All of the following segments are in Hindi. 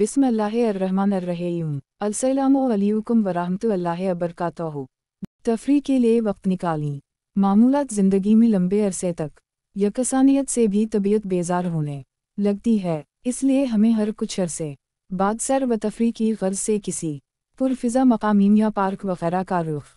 बिसमीम अलसलामकुम वरहमल अबरकता तफरी के लिए वक्त निकाली मामूलत ज़िंदगी में लंबे अरसे तक यकसानियत से भी तबीयत बेजार होने लगती है इसलिए हमें हर कुछ अरसे बाद सैर व तफरी की गर्ज से किसी पुरफिज़ा मकामीम या पार्क वगैरह का रुख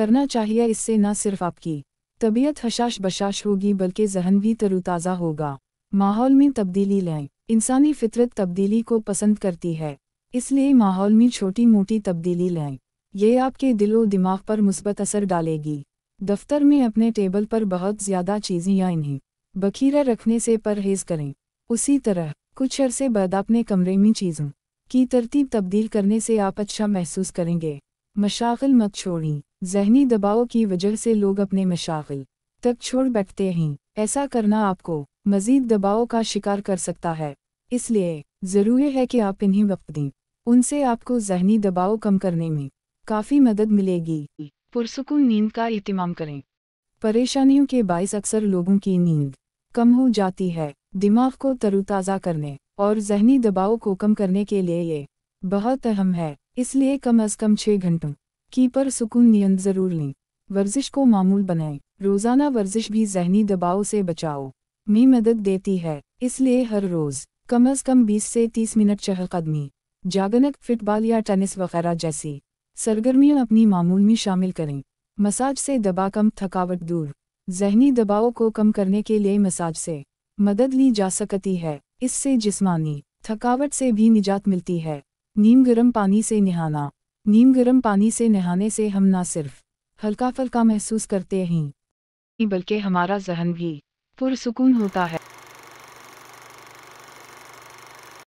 करना चाहिए इससे न सिर्फ आपकी तबीयत हशाश बशाश होगी बल्कि जहन भी तरोताज़ा होगा माहौल में तब्दीली लाएं इंसानी फितरत तब्दीली को पसंद करती है इसलिए माहौल में छोटी मोटी तब्दीली लाएं ये आपके दिलो दिमाग पर मुस्बत असर डालेगी दफ्तर में अपने टेबल पर बहुत ज़्यादा चीज़ें या इन्हें बखीरा रखने से परहेज करें उसी तरह कुछ अरसे बाद अपने कमरे में चीज़ों की तरतीब तब्दील करने से आप अच्छा महसूस करेंगे मशागिल मत छोड़ी जहनी दबाव की वजह से लोग अपने मशागिल तक छोड़ बैठते हैं ऐसा करना आपको मजीद दबाव का शिकार कर सकता है इसलिए ज़रूरी है कि आप इन्हें वक्त दें उनसे आपको जहनी दबाव कम करने में काफ़ी मदद मिलेगी पुरसकून नींद का अहतमाम करें परेशानियों के बायस अक्सर लोगों की नींद कम हो जाती है दिमाग को तरोताज़ा करने और जहनी दबाव को कम करने के लिए ये बहुत अहम है इसलिए कम अज़ कम छः घंटों की पर सुकून नींद ज़रूर लें वर्जिश को मामूल बनाएं रोज़ाना वर्जिश भी जहनी दबाव से बचाओ में मदद देती है इसलिए हर रोज़ कम अज़ कम 20 से 30 मिनट चहकदमी जागनक फिटबॉल या टेनिस वगैरह जैसी सरगर्मियां अपनी मामूल में शामिल करें मसाज से दबा कम थकावट दूर जहनी दबाव को कम करने के लिए मसाज से मदद ली जा सकती है इससे जिस्मानी थकावट से भी निजात मिलती है नीम गर्म पानी से नहाना नीम गर्म पानी से नहाने से हम ना सिर्फ हल्का फुल्का महसूस करते हैं बल्कि हमारा जहन भी पुरसकून होता है